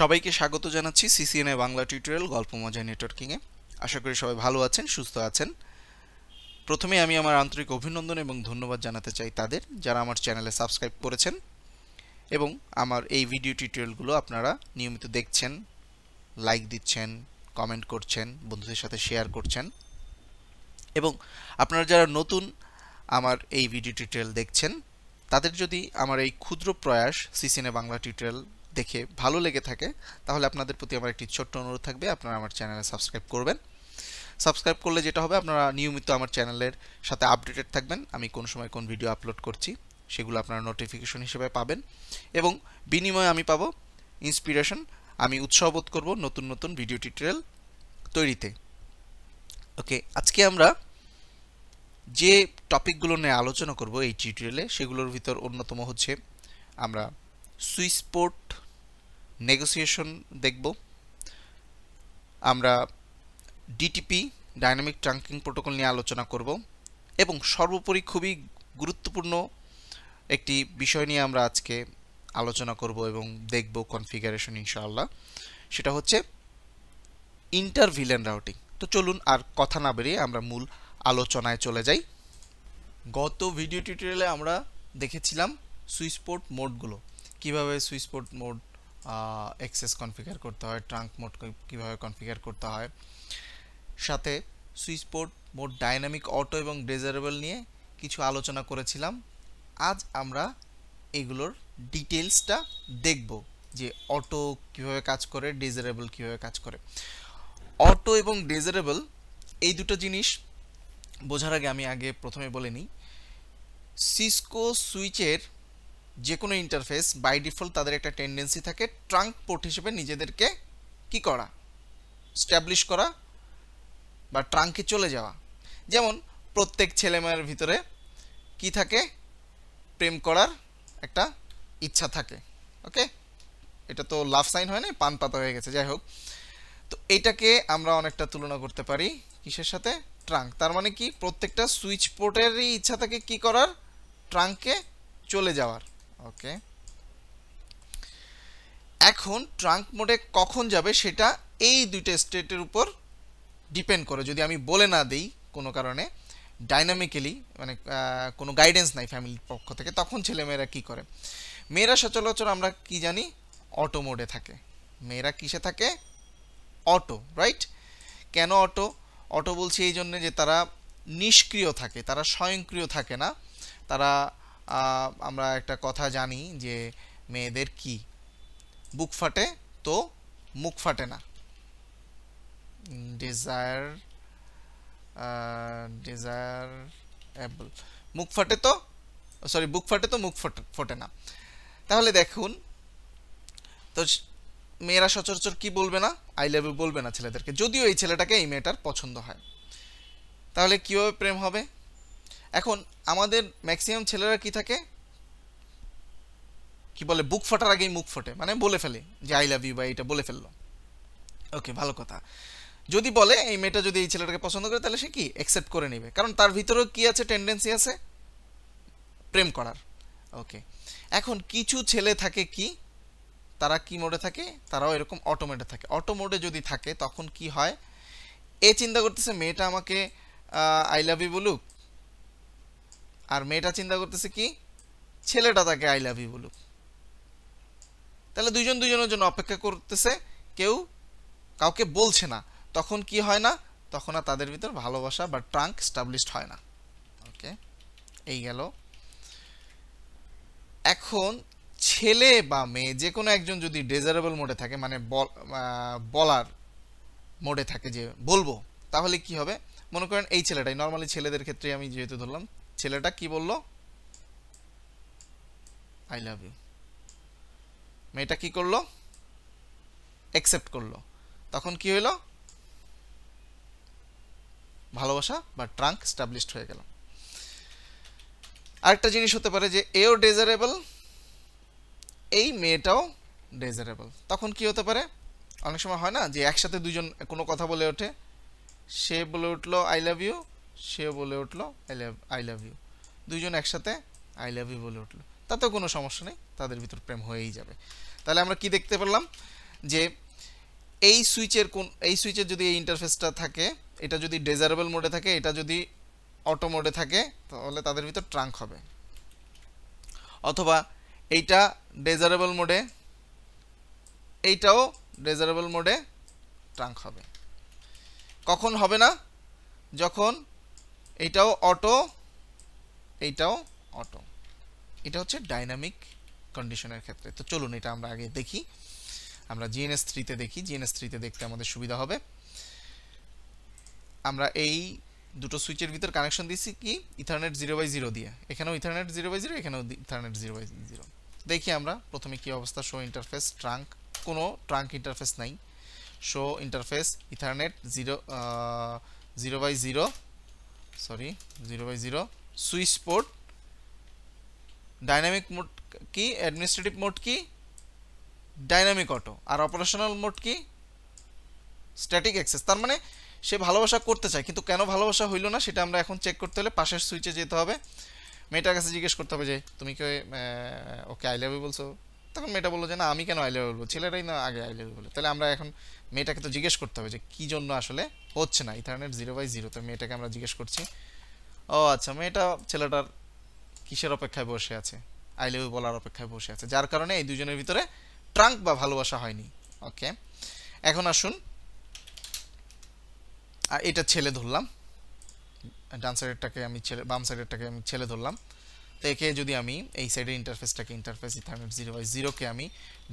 সবাইকে স্বাগত জানাচ্ছি সিসিএনএ বাংলা টিউটোরিয়াল গল্প মজা নেটওয়ার্কিংয়ে আশা করি সবাই ভালো আছেন সুস্থ আছেন প্রথমে আমি আমার আন্তরিক অভিনন্দন এবং ধন্যবাদ জানাতে চাই তাদের যারা আমার চ্যানেলে সাবস্ক্রাইব করেছেন এবং আমার এই ভিডিও টিউটোরিয়ালগুলো আপনারা নিয়মিত দেখছেন লাইক দিচ্ছেন কমেন্ট করছেন বন্ধুদের সাথে শেয়ার করছেন এবং আপনারা যারা নতুন আমার এই ভিডিও টিউটোরিয়াল দেখছেন তাদের যদি আমার এই ক্ষুদ্র প্রয়াস সিসিনে বাংলা টিউটোরিয়াল দেখে ভালো লেগে থাকে তাহলে আপনাদের প্রতি আমার একটি ছোট্ট অনুরোধ থাকবে আপনারা আমার চ্যানেলে সাবস্ক্রাইব করবেন সাবস্ক্রাইব করলে যেটা হবে আপনারা নিয়মিত আমার চ্যানেলের সাথে আপডেটেড থাকবেন আমি কোন সময় কোন ভিডিও আপলোড করছি সেগুলো আপনারা নোটিফিকেশন হিসেবে পাবেন এবং বিনিময়ে আমি পাবো ইন্সপিরেশন আমি উৎসাহবোধ করব নতুন নতুন ভিডিও টিউটোরিয়াল তৈরিতে ওকে আজকে আমরা যে টপিকগুলো নিয়ে আলোচনা করব এই টিউটোরিয়ালে সেগুলোর ভিতর অন্যতম হচ্ছে আমরা সুইস পোর্ট নেগোসিয়েশন দেখব আমরা ডিটিপি ডাইনামিক ট্রাঙ্কিং প্রোটোকল নিয়ে আলোচনা করব এবং সর্বোপরি খুবই গুরুত্বপূর্ণ একটি বিষয় নিয়ে আমরা আজকে আলোচনা করব এবং দেখব কনফিগারেশন ইনশাআল্লাহ সেটা হচ্ছে ইন্টারভিলেন রাউটিং তো চলুন আর কথা না বেরিয়ে আমরা মূল আলোচনায় চলে যাই গত ভিডিও টিউটোরিয়ালে আমরা দেখেছিলাম পোর্ট মোডগুলো কিভাবে সুইচ মোড অ্যাক্সেস কনফিগার করতে হয় ট্রাঙ্ক মোড কিভাবে কনফিগার করতে হয় সাথে সুইচ মোড ডাইনামিক অটো এবং ডেজারেবল নিয়ে কিছু আলোচনা করেছিলাম আজ আমরা এগুলোর ডিটেলসটা দেখব যে অটো কিভাবে কাজ করে ডেজারেবল কিভাবে কাজ করে অটো এবং ডেজারেবল এই দুটো জিনিস বোঝার আগে আমি আগে প্রথমে বলে নিই সিসকো সুইচের যে কোনো ইন্টারফেস বাই ডিফল্ট তাদের একটা টেন্ডেন্সি থাকে ট্রাঙ্ক পোর্ট হিসেবে নিজেদেরকে কি করা স্ট্যাবলিশ করা বা ট্রাঙ্কে চলে যাওয়া যেমন প্রত্যেক ছেলেমেয়ের ভিতরে কি থাকে প্রেম করার একটা ইচ্ছা থাকে ওকে এটা তো লাভ সাইন হয় না পান পাতা হয়ে গেছে যাই হোক তো এটাকে আমরা অনেকটা তুলনা করতে পারি কিসের সাথে ট্রাঙ্ক তার মানে কি প্রত্যেকটা সুইচ পোর্টেরই ইচ্ছা থাকে কি করার ট্রাঙ্কে চলে যাওয়ার ওকে এখন ট্রাঙ্ক মোডে কখন যাবে সেটা এই দুইটা স্টেটের উপর ডিপেন্ড করে যদি আমি বলে না দিই কোনো কারণে ডাইনামিক্যালি মানে কোনো গাইডেন্স নাই ফ্যামিলির পক্ষ থেকে তখন ছেলেমেয়েরা কি করে মেয়েরা সচরাচর আমরা কি জানি অটো মোডে থাকে মেয়েরা কিসে থাকে অটো রাইট কেন অটো অটো বলছি এই জন্যে যে তারা নিষ্ক্রিয় থাকে তারা স্বয়ংক্রিয় থাকে না তারা আমরা একটা কথা জানি যে মেয়েদের কি বুক ফাটে তো মুখ ফাটে না ডিজায়ার ডিজায়ার মুখ ফাটে তো সরি বুক ফাটে তো মুখ ফোটে না তাহলে দেখুন তো মেয়েরা সচরাচর কি বলবে না আই লাভ ইউ বলবে না ছেলেদেরকে যদিও এই ছেলেটাকে এই মেয়েটার পছন্দ হয় তাহলে কীভাবে প্রেম হবে এখন আমাদের ম্যাক্সিমাম ছেলেরা কি থাকে কি বলে বুক ফাটার আগেই মুখ ফোটে মানে বলে ফেলে যে আই লাভ ইউ বা এইটা বলে ফেললো ওকে ভালো কথা যদি বলে এই মেয়েটা যদি এই ছেলেটাকে পছন্দ করে তাহলে সে কি অ্যাকসেপ্ট করে নেবে কারণ তার ভিতরেও কি আছে টেন্ডেন্সি আছে প্রেম করার ওকে এখন কিছু ছেলে থাকে কি তারা কি মোডে থাকে তারাও এরকম অটো মোডে থাকে অটো মোডে যদি থাকে তখন কি হয় এ চিন্তা করতেছে মেয়েটা আমাকে আই লাভ ইউ বলুক আর মেয়েটা চিন্তা করতেছে কি ছেলেটা তাকে আই লাভ ইউ বলুক তাহলে দুইজন দুজনের জন্য অপেক্ষা করতেছে কেউ কাউকে বলছে না তখন কি হয় না তখন আর তাদের ভিতর ভালোবাসা বা ট্রাঙ্ক স্টাবলিশড হয় না ওকে এই গেল এখন ছেলে বা মেয়ে যে কোনো একজন যদি ডেজারেবল মোডে থাকে মানে বলার মোডে থাকে যে বলবো তাহলে কি হবে মনে করেন এই ছেলেটাই নর্মালি ছেলেদের ক্ষেত্রে আমি যেহেতু ধরলাম ছেলেটা কি বলল আই লাভ ইউ মেয়েটা কি করলো অ্যাকসেপ্ট করলো তখন কি হইল ভালোবাসা বা ট্রাঙ্ক স্টাবলিশড হয়ে গেল আরেকটা জিনিস হতে পারে যে এও ডেজারেবল এই মেয়েটাও ডেজারেবল তখন কি হতে পারে অনেক সময় হয় না যে একসাথে দুজন কোনো কথা বলে ওঠে সে বলে উঠলো আই লাভ ইউ সে বলে উঠলো I love I love you দুইজন একসাথে আই লাভ ইউ বলে উঠলো তাতেও কোনো সমস্যা নেই তাদের ভিতর প্রেম হয়েই যাবে তাহলে আমরা কি দেখতে পেলাম যে এই সুইচের কোন এই সুইচের যদি এই ইন্টারফেসটা থাকে এটা যদি ডেজারেবল মোডে থাকে এটা যদি অটো মোডে থাকে তাহলে তাদের ভিতর ট্রাঙ্ক হবে অথবা এইটা ডেজারেবল মোডে এইটাও ডেজারেবল মোডে ট্রাঙ্ক হবে কখন হবে না যখন এটাও অটো এইটাও অটো এটা হচ্ছে ডাইনামিক কন্ডিশনের ক্ষেত্রে তো চলুন এটা আমরা আগে দেখি আমরা জিএনএস থ্রিতে দেখি জিএনএস থ্রিতে দেখতে আমাদের সুবিধা হবে আমরা এই দুটো সুইচের ভিতর কানেকশন দিয়েছি কি ইথারনেট জিরো বাই জিরো দিয়ে এখানেও ইথারনেট জিরো বাই জিরো এখানেও ইথারনেট জিরো বাই জিরো দেখি আমরা প্রথমে কি অবস্থা শো ইন্টারফেস ট্রাঙ্ক কোনো ট্রাঙ্ক ইন্টারফেস নাই show interface ethernet zero zero by zero sorry zero by zero switch port dynamic mode কি অ্যাডমিনিস্ট্রেটিভ মোড কি ডাইনামিক অটো আর অপারেশনাল মোড কি স্ট্যাটিক অ্যাক্সেস তার মানে সে ভালোবাসা করতে চায় কিন্তু কেন ভালোবাসা হইল না সেটা আমরা এখন চেক করতে হলে পাশের সুইচে যেতে হবে মেয়েটার কাছে জিজ্ঞেস করতে হবে যে তুমি কে ওকে আই লাভ ইউ বলছো তখন মেয়েটা বললো যে না আমি কেন আই লাভ ইউ বলবো ছেলেরাই না আগে আই লাভ ইউ বলে তাহলে আমরা এখন মেয়েটাকে তো জিজ্ঞেস করতে হবে যে কী জন্য আসলে হচ্ছে না ইথারনেট জিরো বাই জিরো তো মেয়েটাকে আমরা জিজ্ঞেস করছি ও আচ্ছা মেয়েটা ছেলেটার কিসের অপেক্ষায় বসে আছে আই লাভ বলার অপেক্ষায় বসে আছে যার কারণে এই দুজনের ভিতরে ট্রাঙ্ক বা ভালোবাসা হয়নি ওকে এখন আসুন আর এটা ছেলে ধরলাম ডান সাইডেরটাকে আমি ছেলে বাম সাইডেরটাকে আমি ছেলে ধরলাম তো একে যদি আমি এই সাইডের ইন্টারফেসটাকে ইন্টারফেস ইথারনেট জিরো বাই জিরোকে আমি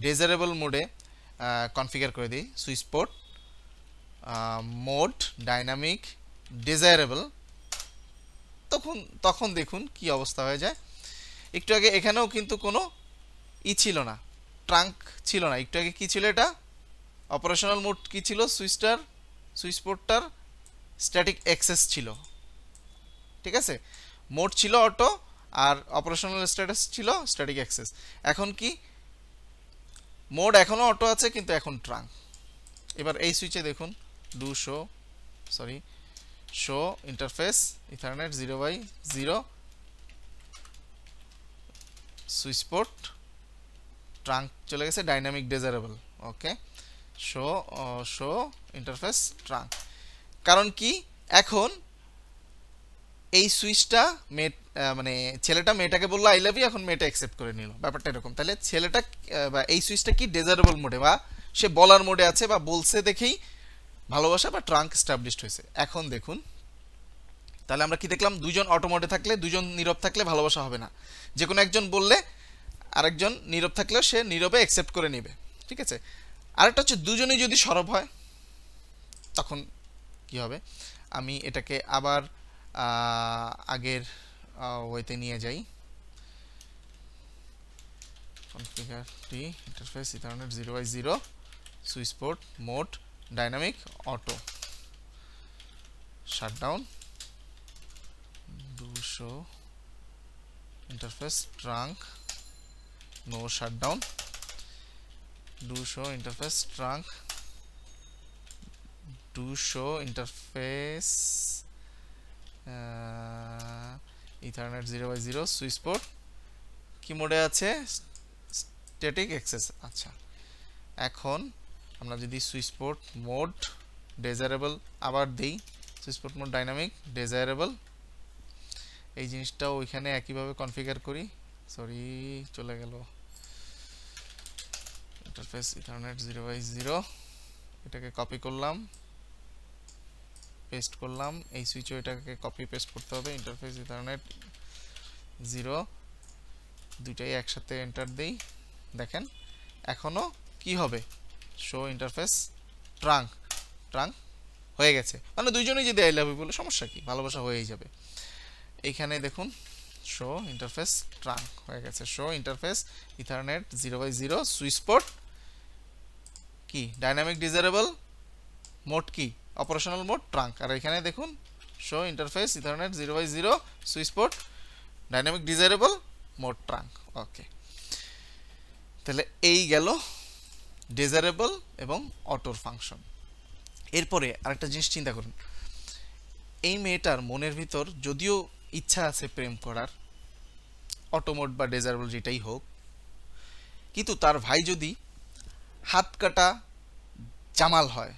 ডেজারেবল মোডে কনফিগার করে দিই switch port mode dynamic desirable তখন তখন দেখুন কি অবস্থা হয়ে যায় একটু আগে এখানেও কিন্তু কোনো ই ছিল না ট্রাঙ্ক ছিল না একটু আগে কী ছিল এটা অপারেশনাল মোড কী ছিল সুইচটার সুইচ পোর্টটার স্ট্যাটিক অ্যাক্সেস ছিল ঠিক আছে মোড ছিল অটো আর অপারেশনাল স্ট্যাটাস ছিল স্ট্যাটিক অ্যাক্সেস এখন কি মোড এখনও অটো আছে কিন্তু এখন ট্রাং এবার এই সুইচে দেখুন do show sorry show interface ethernet zero by zero switch port trunk চলে গেছে dynamic desirable okay show show interface trunk কারণ কি এখন এই সুইচটা মেয়ে মানে ছেলেটা মেয়েটাকে বললো আই লাভ ইউ এখন মেয়েটা অ্যাকসেপ্ট করে নিল ব্যাপারটা এরকম তাহলে ছেলেটা বা এই সুইচটা কি ডেজারেবল মোডে বা সে বলার মোডে আছে বা বলছে দেখেই ভালোবাসা বা ট্রাঙ্ক স্টাবলিশড হয়েছে এখন দেখুন তাহলে আমরা কি দেখলাম দুজন অটোমোডে থাকলে দুজন নীরব থাকলে ভালোবাসা হবে না যে কোনো একজন বললে আরেকজন নীরব থাকলেও সে নীরবে অ্যাকসেপ্ট করে নেবে ঠিক আছে আরেকটা হচ্ছে দুজনই যদি সরব হয় তখন কি হবে আমি এটাকে আবার আগের ওয়েতে নিয়ে যাই configure t interface ethernet zero by zero switch port mode dynamic auto shutdown do show interface trunk no shutdown do show interface trunk do show interface ethernet zero by zero switch port কি মোডে আছে স্ট্যাটিক অ্যাক্সেস আচ্ছা এখন আমরা যদি switch port mode desirable আবার দিই switch port mode dynamic desirable এই জিনিসটা ওইখানে একইভাবে কনফিগার করি সরি চলে গেল interface ethernet zero by zero এটাকে কপি করলাম পেস্ট করলাম এই সুইচও এটাকে কপি পেস্ট করতে হবে ইন্টারফেস ইথারনেট জিরো দুইটাই একসাথে এন্টার দিই দেখেন এখনও কি হবে শো ইন্টারফেস ট্রাঙ্ক ট্রাঙ্ক হয়ে গেছে মানে দুইজনেই যদি আই লাভ ইউ বলে সমস্যা কি ভালোবাসা হয়েই যাবে এখানে দেখুন শো ইন্টারফেস ট্রাঙ্ক হয়ে গেছে show interface ethernet zero by zero switch port কি ডাইনামিক ডিজারেবল মোট কি অপারেশনাল মোড ট্রাঙ্ক আর এখানে দেখুন show interface ethernet zero by zero switch port dynamic desirable mode trunk okay তাহলে এই গেল ডিজারেবল এবং অটোর ফাংশন এরপরে আরেকটা জিনিস চিন্তা করুন এই মেয়েটার মনের ভিতর যদিও ইচ্ছা আছে প্রেম করার অটোমোড বা ডেজারেবল যেটাই হোক কিন্তু তার ভাই যদি হাত কাটা জামাল হয়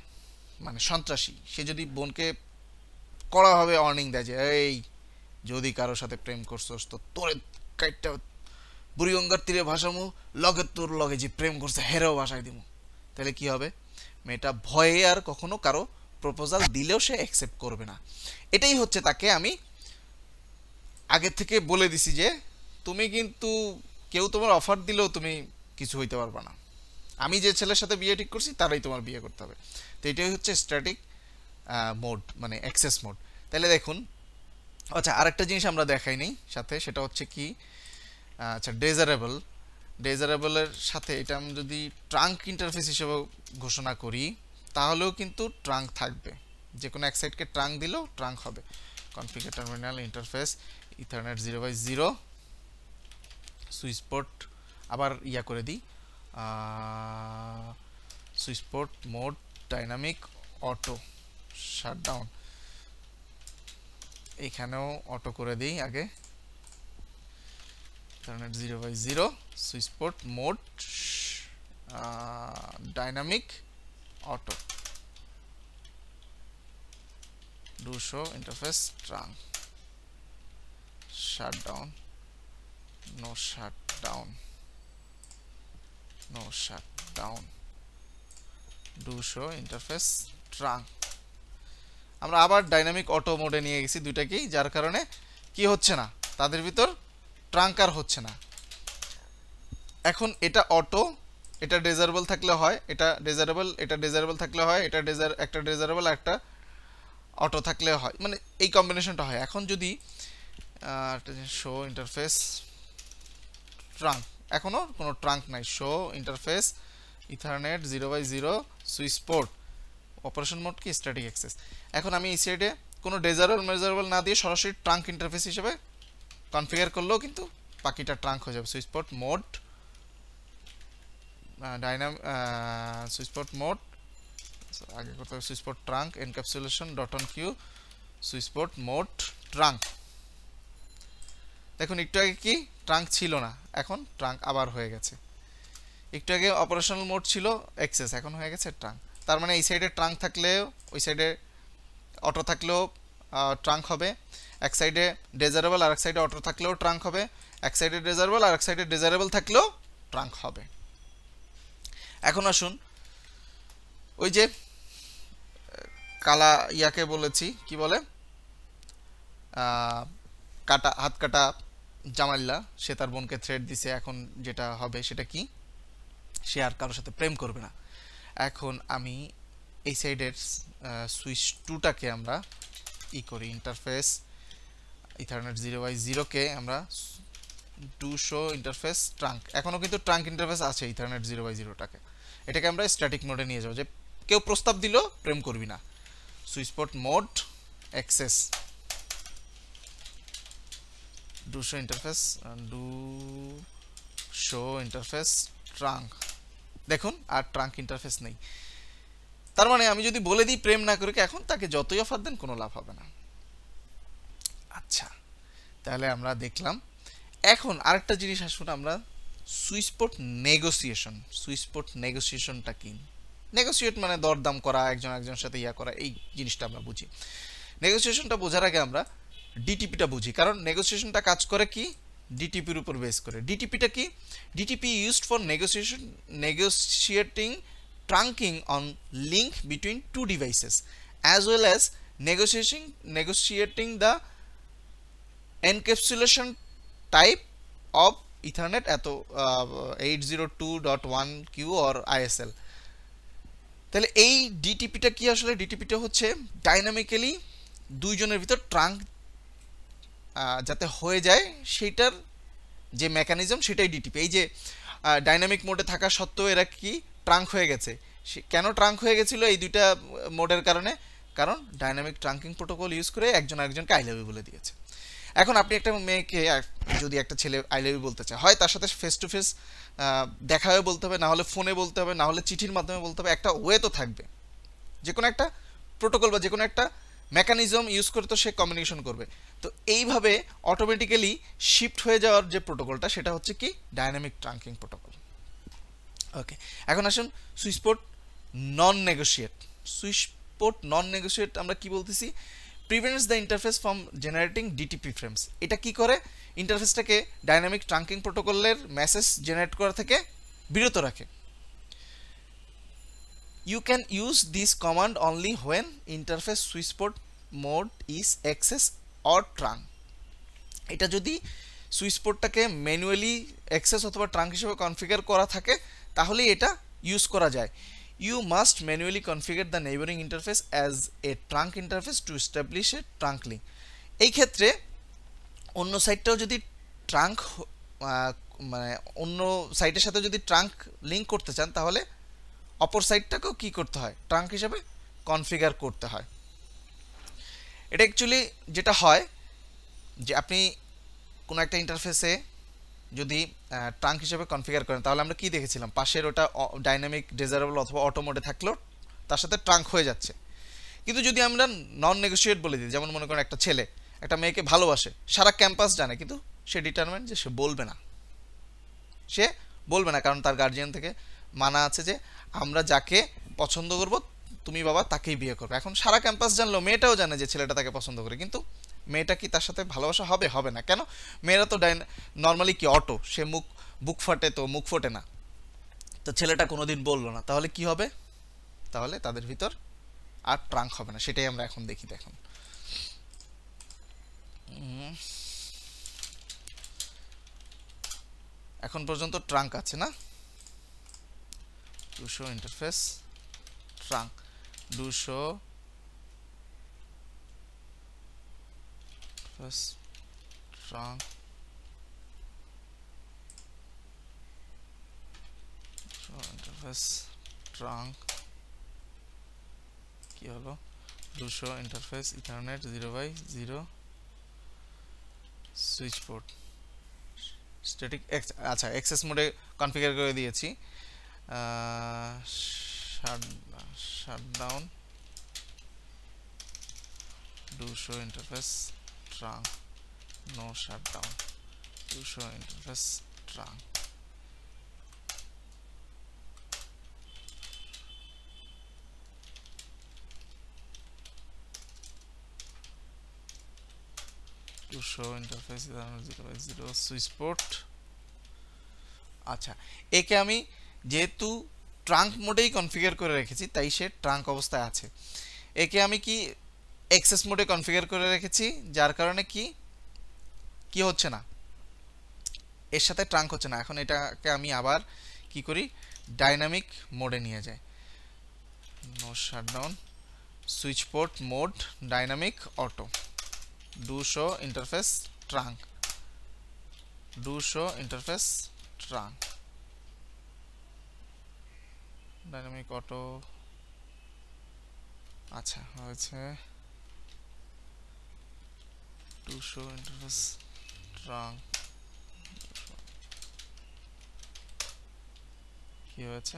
মানে সন্ত্রাসী সে যদি বোনকে কড়াভাবে অর্নিং দেয় যে এই যদি কারোর সাথে প্রেম করছোস তো তোরে কাইটটা বুড়িগঙ্গার তীরে ভাসামু লগে তোর লগে যে প্রেম করছে হেরেও ভাসায় দিমু তাহলে কি হবে মেয়েটা ভয়ে আর কখনো কারো প্রপোজাল দিলেও সে অ্যাকসেপ্ট করবে না এটাই হচ্ছে তাকে আমি আগে থেকে বলে দিছি যে তুমি কিন্তু কেউ তোমার অফার দিলেও তুমি কিছু হইতে পারবা না আমি যে ছেলের সাথে বিয়ে ঠিক করছি তারাই তোমার বিয়ে করতে হবে তো এটাই হচ্ছে স্ট্যাটিক মোড মানে অ্যাক্সেস মোড তাহলে দেখুন আচ্ছা আরেকটা জিনিস আমরা দেখাই নেই সাথে সেটা হচ্ছে কি আচ্ছা ডেজারেবল ডেজারেবলের সাথে এটা আমি যদি ট্রাঙ্ক ইন্টারফেস হিসেবে ঘোষণা করি তাহলেও কিন্তু ট্রাঙ্ক থাকবে যে কোনো এক সাইডকে ট্রাঙ্ক দিলেও ট্রাঙ্ক হবে configure terminal interface ethernet zero by zero switch port আবার ইয়া করে দিই switchport mode dynamic auto down এইখানেও অটো করে দিই আগে কারণ zero by zero switchport mode dynamic auto do show interface trunk down no shutdown no shutdown do show interface trunk আমরা আবার ডাইনামিক অটো মোডে নিয়ে গেছি দুইটাকেই যার কারণে কি হচ্ছে না তাদের ভিতর ট্রাঙ্কার হচ্ছে না এখন এটা অটো এটা ডেজারেবল থাকলে হয় এটা ডেজারেবল এটা ডেজারেবল থাকলে হয় এটা ডেজার একটা ডেজারেবল একটা অটো থাকলে হয় মানে এই কম্বিনেশনটা হয় এখন যদি শো ইন্টারফেস ট্রাঙ্ক এখনও কোনো ট্রাঙ্ক নাই show interface ethernet zero by zero switch port operation mode কি স্ট্যাটিক অ্যাক্সেস এখন আমি এই সাইডে কোনো ডেজারেবল মেজারেবল না দিয়ে সরাসরি ট্রাঙ্ক ইন্টারফেস হিসেবে কনফিগার করলেও কিন্তু পাখিটা ট্রাঙ্ক হয়ে যাবে switch port mode dynamic switch port mode আগে করতে হবে switch port trunk encapsulation dot one q switch port mode trunk দেখুন একটু আগে কি ট্রাঙ্ক ছিল না এখন ট্রাঙ্ক আবার হয়ে গেছে একটু আগে অপারেশনাল মোড ছিল এক্সেস এখন হয়ে গেছে ট্রাঙ্ক তার মানে এই সাইডে ট্রাঙ্ক থাকলেও ওই সাইডে অটো থাকলেও ট্রাঙ্ক হবে এক সাইডে ডেজারেবল আর এক সাইডে অটো থাকলেও ট্রাঙ্ক হবে এক সাইডে ডেজারেবল আর এক সাইডে ডেজারেবল থাকলেও ট্রাঙ্ক হবে এখন আসুন ওই যে কালা ইয়াকে বলেছি কি বলে কাটা হাত কাটা জামাল্লা সে তার বোনকে থ্রেড দিছে এখন যেটা হবে সেটা কি সে আর কারোর সাথে প্রেম করবে না এখন আমি এই সাইডের সুইচ টুটাকে আমরা ই করি ইন্টারফেস ইথারনেট জিরো বাই জিরোকে আমরা দুশো ইন্টারফেস ট্রাঙ্ক এখনও কিন্তু ট্রাঙ্ক ইন্টারফেস আছে ইথারনেট জিরো বাই জিরোটাকে এটাকে আমরা স্ট্যাটিক মোডে নিয়ে যাবো যে কেউ প্রস্তাব দিল প্রেম করবি না switch mode access do show interface do show interface trunk দেখুন আর ট্রাঙ্ক ইন্টারফেস নেই তার মানে আমি যদি বলে দিই প্রেম না করে এখন তাকে যতই অফার দেন কোনো লাভ হবে না আচ্ছা তাহলে আমরা দেখলাম এখন আরেকটা জিনিস আসুন আমরা সুইচপোর্ট নেগোসিয়েশন সুইচপোর্ট নেগোসিয়েশনটা কি নেগোসিয়েট মানে দরদাম করা একজন একজনের সাথে ইয়া করা এই জিনিসটা আমরা বুঝি নেগোসিয়েশনটা বোঝার আগে আমরা ডিটিপিটা বুঝি কারণ নেগোসিয়েশনটা কাজ করে কি ডিটিপির উপর বেস করে ডিটিপিটা কি DTP used for negotiation negotiating trunking on link between two devices as well as negotiating negotiating the encapsulation type of ethernet এত eight zero two dot one q or ISL তাহলে এই ডিটিপিটা কি আসলে ডিটিপিটা হচ্ছে ডাইনামিক্যালি দুইজনের ভিতর ট্রাঙ্ক যাতে হয়ে যায় সেইটার যে মেকানিজম সেটাই ডিটিপি এই যে ডাইনামিক মোডে থাকা সত্ত্বেও এরা কি ট্রাঙ্ক হয়ে গেছে কেন ট্রাঙ্ক হয়ে গেছিলো এই দুইটা মোডের কারণে কারণ ডাইনামিক ট্রাঙ্কিং প্রোটোকল ইউজ করে একজন আরেকজনকে আই লাভ বলে দিয়েছে এখন আপনি একটা মেয়েকে যদি একটা ছেলে আই বলতে চায় হয় তার সাথে ফেস টু ফেস দেখা হয়ে বলতে হবে না হলে ফোনে বলতে হবে না হলে চিঠির মাধ্যমে বলতে হবে একটা ওয়ে তো থাকবে যে কোনো একটা প্রোটোকল বা যে কোনো একটা মেকানিজম ইউজ করে তো সে কমিউনিকেশন করবে তো এইভাবে অটোমেটিক্যালি শিফট হয়ে যাওয়ার যে প্রোটোকলটা সেটা হচ্ছে কি ডায়নামিক ট্রাঙ্কিং প্রোটোকল ওকে এখন আসুন সুইচপোর্ট নন নেগোসিয়েট সুইচপোর্ট নন নেগোসিয়েট আমরা কি বলতেছি prevents the interface from generating DTP frames এটা কি করে ইন্টারফেসটাকে ডাইনামিক ট্রাঙ্কিং প্রোটোকলের মেসেজ জেনারেট করা থেকে বিরত রাখে you can use this command only when interface switch port mode is access or trunk এটা যদি সুইচ পোর্টটাকে ম্যানুয়ালি অ্যাক্সেস অথবা ট্রাঙ্ক হিসেবে কনফিগার করা থাকে তাহলেই এটা ইউজ করা যায় you must manually configure the neighbouring interface as a trunk interface to establish a trunk link এই ক্ষেত্রে অন্য সাইডটাও যদি ট্রাঙ্ক মানে অন্য সাইটের সাথে যদি ট্রাঙ্ক লিঙ্ক করতে চান তাহলে অপর সাইডটাকেও কী করতে হয় ট্রাঙ্ক হিসাবে কনফিগার করতে হয় এটা অ্যাকচুয়ালি যেটা হয় যে আপনি কোনো একটা ইন্টারফেসে যদি ট্রাঙ্ক হিসেবে কনফিগার করেন তাহলে আমরা কি দেখেছিলাম পাশের ওটা ডাইনামিক ডিজারেবল অথবা অটো মোডে থাকলেও তার সাথে ট্রাঙ্ক হয়ে যাচ্ছে কিন্তু যদি আমরা নন নেগোসিয়েট বলে দিই যেমন মনে করেন একটা ছেলে একটা মেয়েকে ভালোবাসে সারা ক্যাম্পাস জানে কিন্তু সে ডিটারমেন্ট যে সে বলবে না সে বলবে না কারণ তার গার্জিয়ান থেকে মানা আছে যে আমরা যাকে পছন্দ করব তুমি বাবা তাকেই বিয়ে করবে এখন সারা ক্যাম্পাস জানলো মেয়েটাও জানে যে ছেলেটা তাকে পছন্দ করে কিন্তু মেয়েটা কি তার সাথে ভালোবাসা হবে হবে না কেন মেয়েরা তো ডাইন নর্মালি কি অটো সে মুখ বুক ফাটে তো মুখ ফোটে না তো ছেলেটা কোনো দিন বললো না তাহলে কি হবে তাহলে তাদের ভিতর আর ট্রাঙ্ক হবে না সেটাই আমরা এখন দেখি দেখুন এখন পর্যন্ত ট্রাঙ্ক আছে না to show interface trunk do show first trunk show interface trunk কি হলো do show interface ethernet zero by zero switch port static আচ্ছা এক্সেস মোডে কনফিগার করে দিয়েছি shutdown do show interface trunk no shutdown do show interface trunk to show interface 0 0 switch port আচ্ছা একে আমি যেহেতু ট্রাঙ্ক মোডেই কনফিগার করে রেখেছি তাই সে ট্রাঙ্ক অবস্থায় আছে একে আমি কি এক্সেস মোডে কনফিগার করে রেখেছি যার কারণে কি কি হচ্ছে না এর সাথে ট্রাঙ্ক হচ্ছে না এখন এটাকে আমি আবার কি করি ডাইনামিক মোডে নিয়ে যাই no shutdown switch port mode dynamic auto do interface trunk do interface trunk dynamic auto আচ্ছা হয়েছে টু শো ইন্টারফেস ট্রাং কি হয়েছে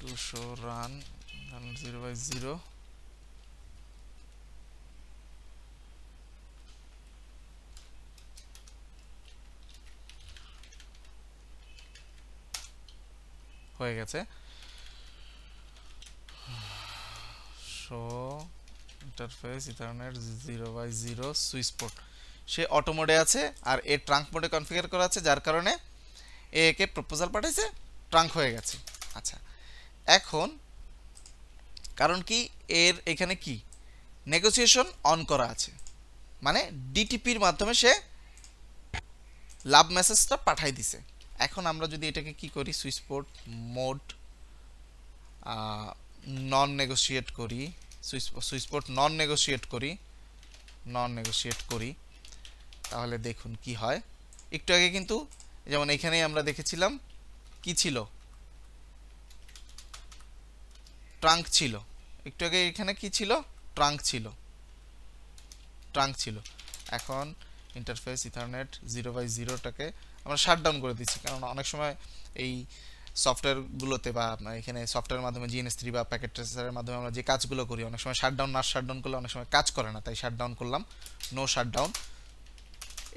দুশো রান জিরো বাই জিরো হয়ে গেছে show interface ethernet zero by zero switch port সে auto মোডে আছে আর এ ট্রাঙ্ক মোডে কনফিগার করা আছে যার কারণে এ একে প্রপোজাল পাঠাইছে ট্রাঙ্ক হয়ে গেছে আচ্ছা এখন কারণ কি এর এখানে কি নেগোসিয়েশন অন করা আছে মানে ডিটিপির মাধ্যমে সে লাভ মেসেজটা পাঠাই দিছে এখন আমরা যদি এটাকে কি করি switch port mode nonegotiate করি switch switch port nonegotiate করি নন নেগোসিয়েট করি তাহলে দেখুন কি হয় একটু আগে কিন্তু যেমন এখানেই আমরা দেখেছিলাম কি ছিল ট্রাঙ্ক ছিল একটু আগে এখানে কি ছিল ট্রাঙ্ক ছিল ট্রাঙ্ক ছিল এখন ইন্টারফেস ইথারনেট জিরো বাই জিরোটাকে আমরা ডাউন করে দিচ্ছি কারণ অনেক সময় এই সফটওয়্যারগুলোতে বা আপনার এখানে সফটওয়্যারের মাধ্যমে জিএনএস থ্রি বা প্যাকেট ট্রেসারের মাধ্যমে আমরা যে কাজগুলো করি অনেক সময় ডাউন না ডাউন করলে অনেক সময় কাজ করে না তাই ডাউন করলাম নো ডাউন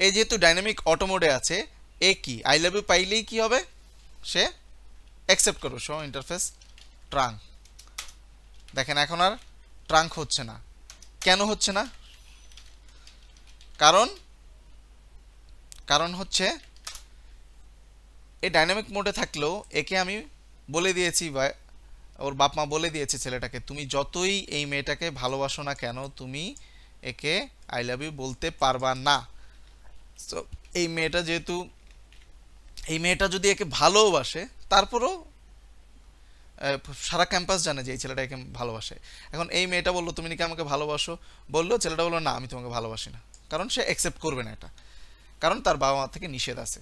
এই যেহেতু ডাইনামিক অটোমোডে আছে এ কি আই লাভ ইউ পাইলেই কী হবে সে অ্যাকসেপ্ট করবে শো ইন্টারফেস ট্রাঙ্ক দেখেন এখন আর ট্রাঙ্ক হচ্ছে না কেন হচ্ছে না কারণ কারণ হচ্ছে এই ডাইনামিক মোডে থাকলেও একে আমি বলে দিয়েছি বা ওর বাপমা মা বলে দিয়েছে ছেলেটাকে তুমি যতই এই মেয়েটাকে ভালোবাসো না কেন তুমি একে আই লাভ ইউ বলতে পারবা না তো এই মেয়েটা যেহেতু এই মেয়েটা যদি একে ভালোবাসে তারপরও সারা ক্যাম্পাস জানে যে এই ছেলেটা একে ভালোবাসে এখন এই মেয়েটা বললো তুমি নাকি আমাকে ভালোবাসো বললো ছেলেটা বললো না আমি তোমাকে ভালোবাসি না কারণ সে অ্যাকসেপ্ট করবে না এটা কারণ তার বাবা মা থেকে নিষেধ আছে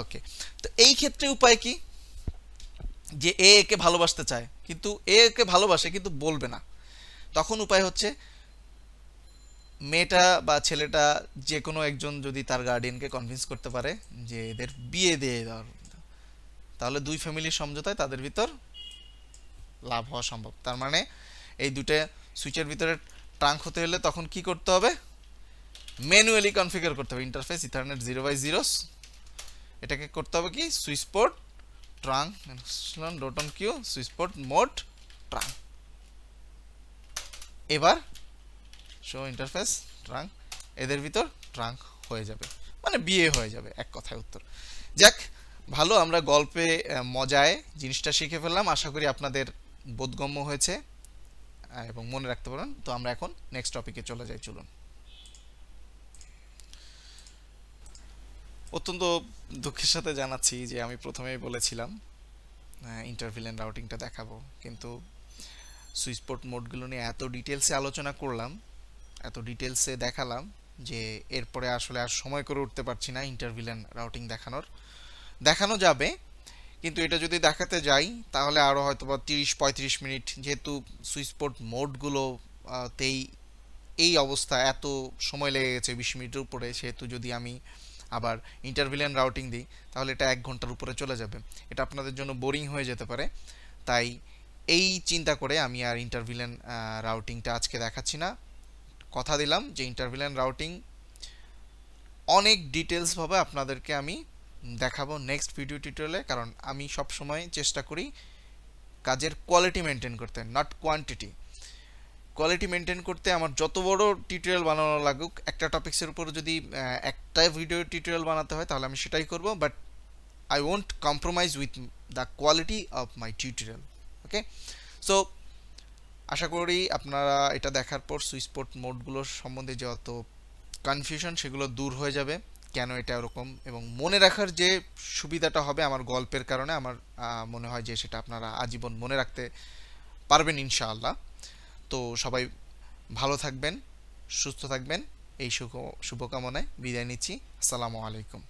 ওকে তো এই ক্ষেত্রে উপায় কি যে এ একে ভালোবাসতে চায় কিন্তু এ একে ভালোবাসে কিন্তু বলবে না তখন উপায় হচ্ছে মেয়েটা বা ছেলেটা যে কোনো একজন যদি তার গার্ডিয়ানকে কনভিন্স করতে পারে যে এদের বিয়ে দিয়ে দেওয়ার তাহলে দুই ফ্যামিলির সমঝোতায় তাদের ভিতর লাভ হওয়া সম্ভব তার মানে এই দুটো সুইচের ভিতরে ট্রাঙ্ক হতে হলে তখন কি করতে হবে ম্যানুয়ালি কনফিগার করতে হবে interface ethernet zero by zeros এটাকে করতে হবে কি switch port trunk dot q switch port mode trunk এবার শো ইন্টারফেস ট্রাং এদের ভিতর ট্রাঙ্ক হয়ে যাবে মানে বিয়ে হয়ে যাবে এক কথায় উত্তর যাক ভালো আমরা গল্পে মজায় জিনিসটা শিখে ফেললাম আশা করি আপনাদের বোধগম্য হয়েছে এবং মনে রাখতে পারেন তো আমরা এখন নেক্সট টপিকে চলে যাই চলুন অত্যন্ত দুঃখের সাথে জানাচ্ছি যে আমি প্রথমেই বলেছিলাম ইন্টারভিলেন রাউটিংটা দেখাবো কিন্তু সুইচপোর্ট মোডগুলো নিয়ে এত ডিটেলসে আলোচনা করলাম এত ডিটেলসে দেখালাম যে এরপরে আসলে আর সময় করে উঠতে পারছি না ইন্টারভিলেন রাউটিং দেখানোর দেখানো যাবে কিন্তু এটা যদি দেখাতে যাই তাহলে আরও হয়তো বা তিরিশ পঁয়ত্রিশ মিনিট যেহেতু সুইচপোর্ট মোডগুলোতেই এই অবস্থা এত সময় লেগে গেছে বিশ মিনিটের উপরে সেহেতু যদি আমি আবার ইন্টারভিলিয়ান রাউটিং দিই তাহলে এটা এক ঘন্টার উপরে চলে যাবে এটা আপনাদের জন্য বোরিং হয়ে যেতে পারে তাই এই চিন্তা করে আমি আর ইন্টারভিলিয়ান রাউটিংটা আজকে দেখাচ্ছি না কথা দিলাম যে ইন্টারভিলিয়ান রাউটিং অনেক ডিটেলসভাবে আপনাদেরকে আমি দেখাবো নেক্সট ভিডিও টিউটোরিয়ালে কারণ আমি সব সময় চেষ্টা করি কাজের কোয়ালিটি মেনটেন করতে নট কোয়ান্টিটি কোয়ালিটি মেনটেন করতে আমার যত বড় টিউটোরিয়াল বানানো লাগুক একটা টপিক্সের উপর যদি একটা ভিডিও টিউটোরিয়াল বানাতে হয় তাহলে আমি সেটাই করব but I won't compromise with the quality of my tutorial okay so আশা করি আপনারা এটা দেখার পর সুইসপোর্ট মোডগুলোর সম্বন্ধে যত কনফিউশন সেগুলো দূর হয়ে যাবে কেন এটা ওরকম এবং মনে রাখার যে সুবিধাটা হবে আমার গল্পের কারণে আমার মনে হয় যে সেটা আপনারা আজীবন মনে রাখতে পারবেন ইনশাআল্লাহ তো সবাই ভালো থাকবেন সুস্থ থাকবেন এই শুভ শুভকামনায় বিদায় নিচ্ছি আসসালামু আলাইকুম